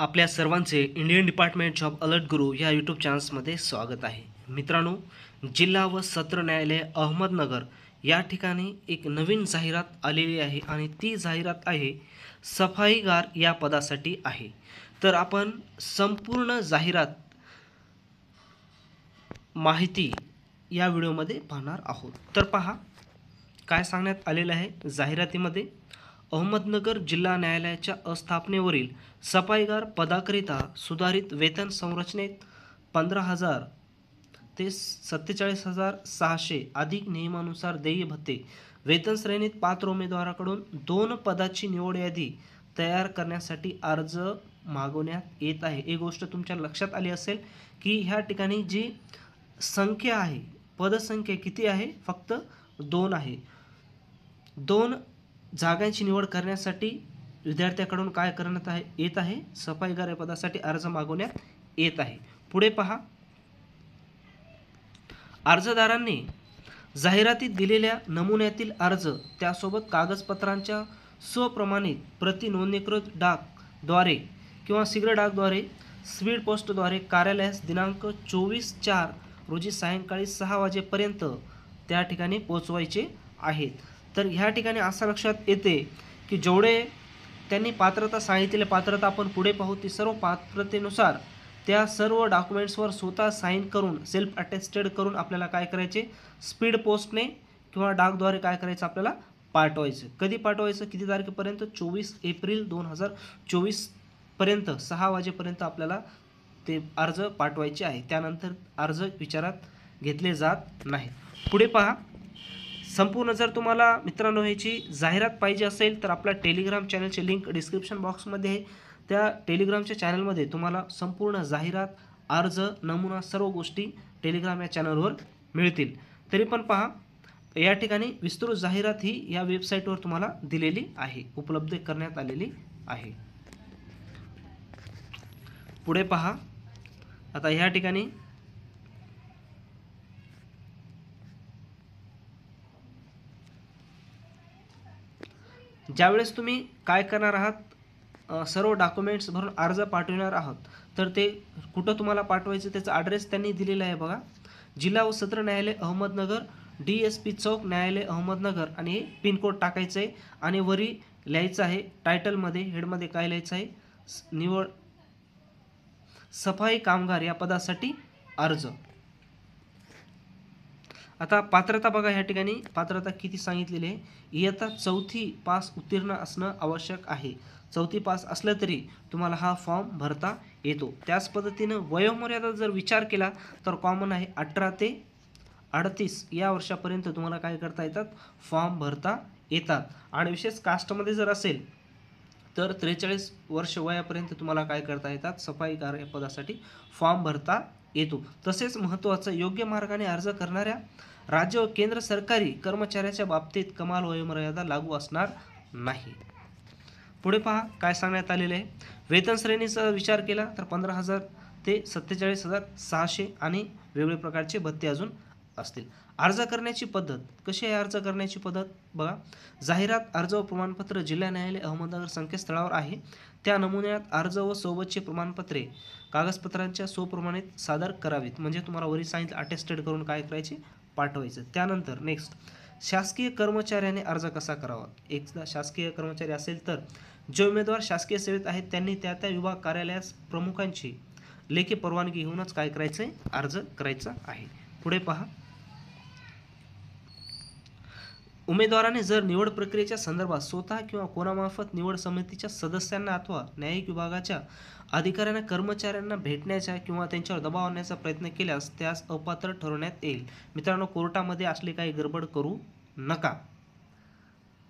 आपल्या सर्वांचे Indian department job alert गुरु या यूट्यूब चॅनल्समध्ये स्वागत आहे मित्रांनो जिल्हा व सत्र न्यायालय अहमदनगर या ठिकाणी एक नवीन जाहिरात आलेली आहे आणि ती जाहिरात आहे सफाईगार या पदासाठी आहे तर आपण संपूर्ण जाहिरात माहिती या व्हिडिओमध्ये पाहणार आहोत तर पहा काय सांगण्यात आलेलं आहे जाहिरातीमध्ये अहमदनगर जिल्हा न्यायालयाच्या अस्थापनेवरील सफाईगार पदाकरिता सुधारित वेतन संरचनेत पंधरा हजार ते सत्तेचाळीस हजार सहाशे अधिक नियमानुसार देय भत्ते वेतन श्रेणीत पात्र उमेदवाराकडून दोन पदाची निवड यादी तयार करण्यासाठी अर्ज मागवण्यात येत आहे ही गोष्ट तुमच्या लक्षात आली असेल की ह्या ठिकाणी जी संख्या आहे पदसंख्या किती आहे फक्त दोन आहे दोन जागांची निवड करण्यासाठी विद्यार्थ्याकडून काय करण्यात आहे येत आहे सफाईगार पदासाठी अर्ज मागवण्यात येत आहे पुढे पहा अर्जदारांनी जाहिरातीत दिलेल्या नमुन्यातील अर्ज त्यासोबत कागदपत्रांच्या स्वप्रमाणित प्रति डाकद्वारे किंवा शीघ्र डाकद्वारे स्पीड पोस्टद्वारे कार्यालयास दिनांक चोवीस चार रोजी सायंकाळी सहा वाजेपर्यंत त्या ठिकाणी पोचवायचे आहेत तर ह्या ठिकाणी असं लक्षात येते की जेवढे त्यांनी पात्रता सांगितले पात्रता आपण पुढे पाहू ती सर्व पात्रतेनुसार त्या सर्व डॉक्युमेंट्सवर स्वतः साईन करून सेल्फ अटेस्टेड करून आपल्याला काय करायचे स्पीड पोस्टने किंवा डाकद्वारे काय करायचं आपल्याला पाठवायचं कधी पाठवायचं किती तारखेपर्यंत चोवीस एप्रिल दोन हजार चोवीसपर्यंत सहा वाजेपर्यंत आपल्याला ते अर्ज पाठवायचे आहे त्यानंतर अर्ज विचारात घेतले जात नाही पुढे पहा संपूर्ण जर तुम्हाला मित्रांनो ह्याची जाहिरात पाहिजे असेल तर आपल्या टेलिग्राम चॅनलची लिंक डिस्क्रिप्शन बॉक्समध्ये आहे त्या टेलिग्रामच्या चॅनलमध्ये तुम्हाला संपूर्ण जाहिरात अर्ज नमुना सर्व गोष्टी टेलिग्राम या चॅनलवर मिळतील तरी पण पहा या ठिकाणी विस्तृत जाहिरात ही या वेबसाईटवर तुम्हाला दिलेली आहे उपलब्ध करण्यात आलेली आहे पुढे पहा आता या ठिकाणी ज्यावेळेस तुम्ही काय करणार आहात सर्व डॉक्युमेंट्स भरून अर्ज पाठविणार आहात तर ते कुठं तुम्हाला पाठवायचं त्याचा ॲड्रेस त्यांनी दिलेला आहे बघा जिल्हा व सत्र न्यायालय अहमदनगर डी एस पी चौक न्यायालय अहमदनगर आणि हे पिनकोड टाकायचं आहे आणि वरी लिहायचं आहे टायटलमध्ये हेडमध्ये काय लिहायचं आहे निवड सफाई कामगार या पदासाठी अर्ज आता पात्रता बघा ह्या ठिकाणी पात्रता किती सांगितलेली आहे इयत्ता चौथी पास उत्तीर्ण असणं आवश्यक आहे चौथी पास असलं तरी तुम्हाला हा फॉर्म भरता येतो त्याच पद्धतीनं वयोमर्यादा जर विचार केला तर कॉमन आहे अठरा ते अडतीस या वर्षापर्यंत तुम्हाला काय करता येतात फॉर्म भरता येतात आणि विशेष कास्टमध्ये जर असेल तर त्रेचाळीस वर्ष वयापर्यंत तुम्हाला काय करता येतात सफाई कार्यपदासाठी फॉर्म भरता येतो तसेच महत्त्वाचं योग्य मार्गाने अर्ज करणाऱ्या राज्य व केंद्र सरकारी कर्मचाऱ्याच्या बाबतीत कमाल वयोमर्यादा लागू असणार नाही पुढे पहा काय सांगण्यात आलेले आहे वेतन श्रेणीचा विचार केला तर पंधरा हजार ते सत्तेचाळीस हजार सहाशे आणि वेगवेगळे प्रकारचे भत्ते अजून असतील अर्ज करण्याची पद्धत कशी आहे अर्ज करण्याची पद्धत बघा जाहिरात अर्ज व प्रमाणपत्र जिल्हा न्यायालय अहमदनगर संकेतस्थळावर आहे त्या नमुन्यात अर्ज व सोबतचे प्रमाणपत्रे कागदपत्रांच्या स्वप्रमाणित सादर करावीत म्हणजे तुम्हाला वरील सांगितलं अटेस्टेड करून काय करायचे पाठवायचं त्यानंतर नेक्स्ट शासकीय कर्मचाऱ्याने अर्ज कसा करावा एकदा शासकीय कर्मचारी असेल तर जे उमेदवार शासकीय सेवेत आहेत त्यांनी त्या त्या विभाग कार्यालयास प्रमुखांची लेखी परवानगी घेऊनच काय करायचे अर्ज करायचा आहे पुढे पहा उमेदवाराने जर निवड प्रक्रियेच्या संदर्भात स्वतः किंवा कोणामार्फत निवड समितीच्या सदस्यांना अथवा न्यायिक विभागाच्या अधिकाऱ्यांना कर्मचाऱ्यांना भेटण्याचा किंवा त्यांच्यावर दबाव आणण्याचा प्रयत्न केल्यास त्यास अपात्र ठरवण्यात येईल मित्रांनो कोर्टामध्ये असली काही गडबड करू नका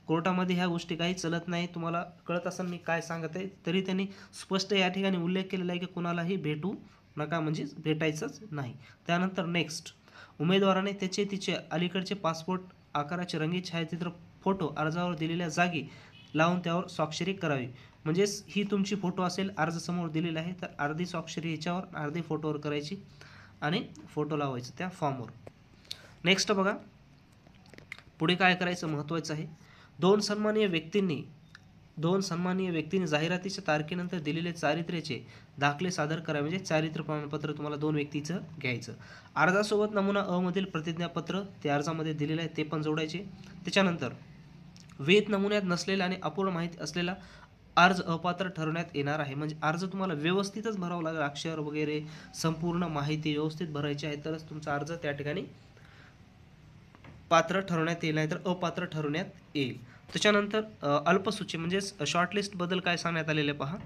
कोर्टामध्ये ह्या गोष्टी काही चलत नाही तुम्हाला कळत असेल मी काय सांगत आहे तरी त्यांनी स्पष्ट या ठिकाणी उल्लेख केलेला आहे की कोणालाही भेटू नका म्हणजेच भेटायचंच नाही त्यानंतर नेक्स्ट उमेदवाराने त्याचे तिचे अलीकडचे पासपोर्ट आकाराचे रंगीत छायाचित्र फोटो अर्जावर दिलेल्या जागी लावून त्यावर स्वाक्षरी करावी म्हणजेच ही तुमची फोटो असेल अर्ज समोर दिलेला आहे तर अर्धी स्वाक्षरी ह्याच्यावर अर्धी फोटोवर करायची आणि फोटो लावायचं त्या फॉर्मवर नेक्स्ट बघा पुढे काय करायचं महत्त्वाचं आहे दोन सन्मानीय व्यक्तींनी दोन सन्माननीय व्यक्तींनी जाहिरातीच्या तारखेनंतर दिलेले चारित्र्याचे दाखले सादर करा म्हणजे चारित्र्य प्रमाणपत्र तुम्हाला दोन व्यक्तीचं घ्यायचं अर्जासोबत नमुना अमधील प्रतिज्ञापत्र ते अर्जामध्ये दिलेलं आहे ते पण जोडायचे त्याच्यानंतर वेद नमुन्यात नसलेला आणि अपूर्ण माहिती असलेला अर्ज अपात्र ठरवण्यात येणार आहे म्हणजे अर्ज तुम्हाला व्यवस्थितच भरावा लागेल अक्षर वगैरे संपूर्ण माहिती व्यवस्थित भरायची आहे तरच तुमचा अर्ज त्या ठिकाणी पात्र ठरवण्यात येईल नाही तर अपात्र ठरवण्यात येईल त्याच्यानंतर अल्पसूची म्हणजेच शॉर्टलिस्टबद्दल काय सांगण्यात आलेले पहा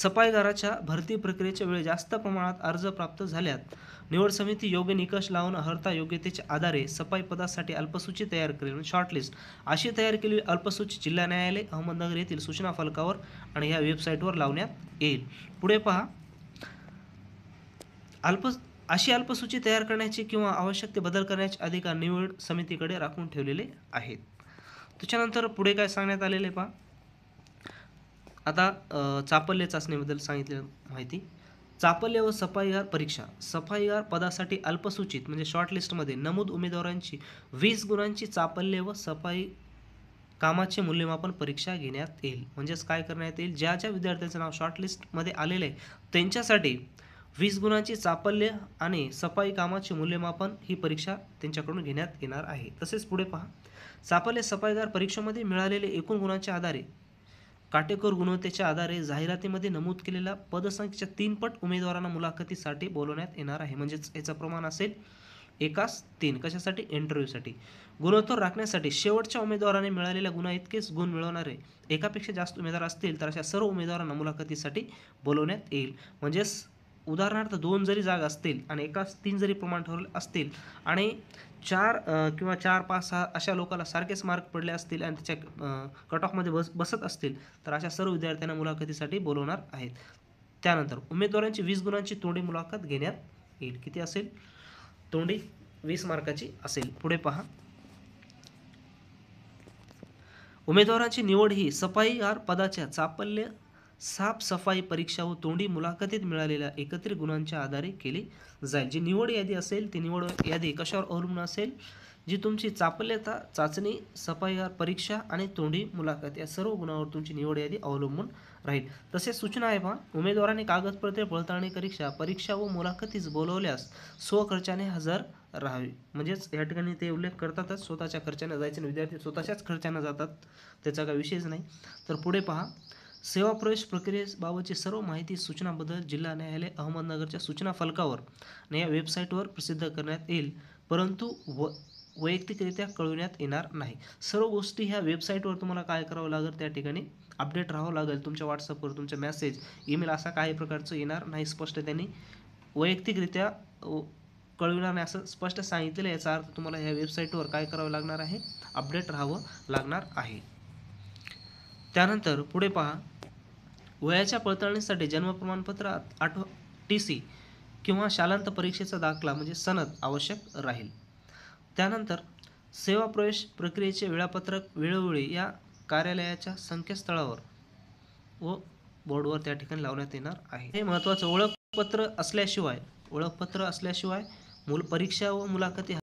सफाईगाराच्या भरती प्रक्रियेच्या वेळी जास्त प्रमाणात अर्ज प्राप्त झाल्यात निवड समिती योग्य निकष लावून अर्हता योग्यतेच्या आधारे सफाई पदासाठी अल्पसूची तयार करेल शॉर्टलिस्ट अशी तयार केलेली अल्पसूची जिल्हा न्यायालय अहमदनगर येथील सूचना फलकावर आणि या वेबसाईटवर लावण्यात येईल पुढे पहा अल्प अशी अल्पसूची तयार करण्याचे किंवा आवश्यक ते बदल करण्याचे अधिकार निवड समितीकडे राखून ठेवलेले आहेत त्याच्यानंतर पुढे काय सांगण्यात आलेलं आहे पहा आता चापल्य चाचणीबद्दल सांगितलेलं माहिती चापल्य व सफाईगार परीक्षा सफाईगार पदासाठी अल्पसूचित म्हणजे शॉर्टलिस्टमध्ये नमूद उमेदवारांची वीस गुणांची चापल्य व सफाई कामाचे मूल्यमापन परीक्षा घेण्यात येईल म्हणजेच काय करण्यात येईल ज्या ज्या विद्यार्थ्यांचं नाव शॉर्टलिस्टमध्ये आलेलं आहे त्यांच्यासाठी वीस गुणांची चापल्य आणि सफाई कामाचे मूल्यमापन ही परीक्षा त्यांच्याकडून घेण्यात येणार आहे तसेच पुढे पहा चापल्य सफाईदार परीक्षेमध्ये मिळालेले एकूण गुणांच्या आधारे काटेकोर गुणवत्तेच्या आधारे जाहिरातीमध्ये नमूद केलेल्या पदसंख्येच्या तीनपट उमेदवारांना मुलाखतीसाठी बोलवण्यात येणार आहे म्हणजेच याचं प्रमाण असेल एकास तीन कशासाठी इंटरव्ह्यूसाठी गुणोत्तर राखण्यासाठी शेवटच्या उमेदवाराने मिळालेल्या गुणा इतकेच गुण मिळवणारे एकापेक्षा जास्त उमेदवार असतील तर अशा सर्व उमेदवारांना मुलाखतीसाठी बोलवण्यात येईल म्हणजेच उदाहरणार्थ दोन जरी जागा असतील आणि एकाच तीन जरी प्रमाण ठरवले असतील आणि चार किंवा चार पाच सहा अशा लोकांना सारखेच मार्क पडले असतील आणि त्याच्या कट ऑफमध्ये बस बसत असतील तर अशा सर्व विद्यार्थ्यांना मुलाखतीसाठी बोलवणार आहेत त्यानंतर उमेदवारांची वीस गुणांची तोंडी मुलाखत घेण्यात येईल किती असेल तोंडी वीस मार्काची असेल पुढे पहा उमेदवारांची निवड ही सफाईगार पदाच्या चापल्य साफसफाई परीक्षा व तोंडी मुलाखतीत मिळालेल्या एकत्रित गुणांच्या आधारे केली जाईल जी निवड यादी असेल ती निवड यादी कशावर अवलंबून असेल जी तुमची चापल्यता चाचणी सफाईगार परीक्षा आणि तोंडी मुलाखत या सर्व गुणांवर तुमची निवड यादी अवलंबून राहील तसेच सूचना आहे पहा उमेदवाराने कागदपत्रे पडताळणी परीक्षा परीक्षा व मुलाखतीस बोलवल्यास स्वखर्चाने हजर राहावी म्हणजेच या ठिकाणी ते उल्लेख करतातच स्वतःच्या खर्चाने जायचे विद्यार्थी स्वतःच्याच खर्चाने जातात त्याचा काही विषयच नाही तर पुढे पहा सेवा प्रवेश प्रक्रियेबाबतची सर्व माहिती सूचनाबद्दल जिल्हा न्यायालय अहमदनगरच्या सूचना फलकावर आणि या वेबसाईटवर प्रसिद्ध करण्यात येईल परंतु व वैयक्तिकरित्या कळविण्यात येणार नाही सर्व गोष्टी ह्या वेबसाईटवर तुम्हाला काय करावं लागेल त्या ठिकाणी अपडेट राहावं लागेल तुमच्या व्हॉट्सअपवर तुमचा मेसेज ईमेल असा काही प्रकारचं येणार नाही स्पष्ट त्यांनी वैयक्तिकरित्या कळविणार नाही असं स्पष्ट सांगितलेलं याचा अर्थ तुम्हाला ह्या वेबसाईटवर काय करावं लागणार आहे अपडेट राहावं लागणार आहे त्यानंतर पुढे पहा वयाच्या पडताळणीसाठी जन्म प्रमाणपत्र आठव टी सी किंवा शालांत परीक्षेचा दाखला म्हणजे सनद आवश्यक राहील त्यानंतर सेवा प्रवेश प्रक्रियेचे वेळापत्रक वेळोवेळी या कार्यालयाच्या संकेतस्थळावर व बोर्डवर त्या ठिकाणी लावण्यात येणार आहे हे महत्त्वाचं ओळखपत्र असल्याशिवाय ओळखपत्र असल्याशिवाय मूल परीक्षा व मुलाखती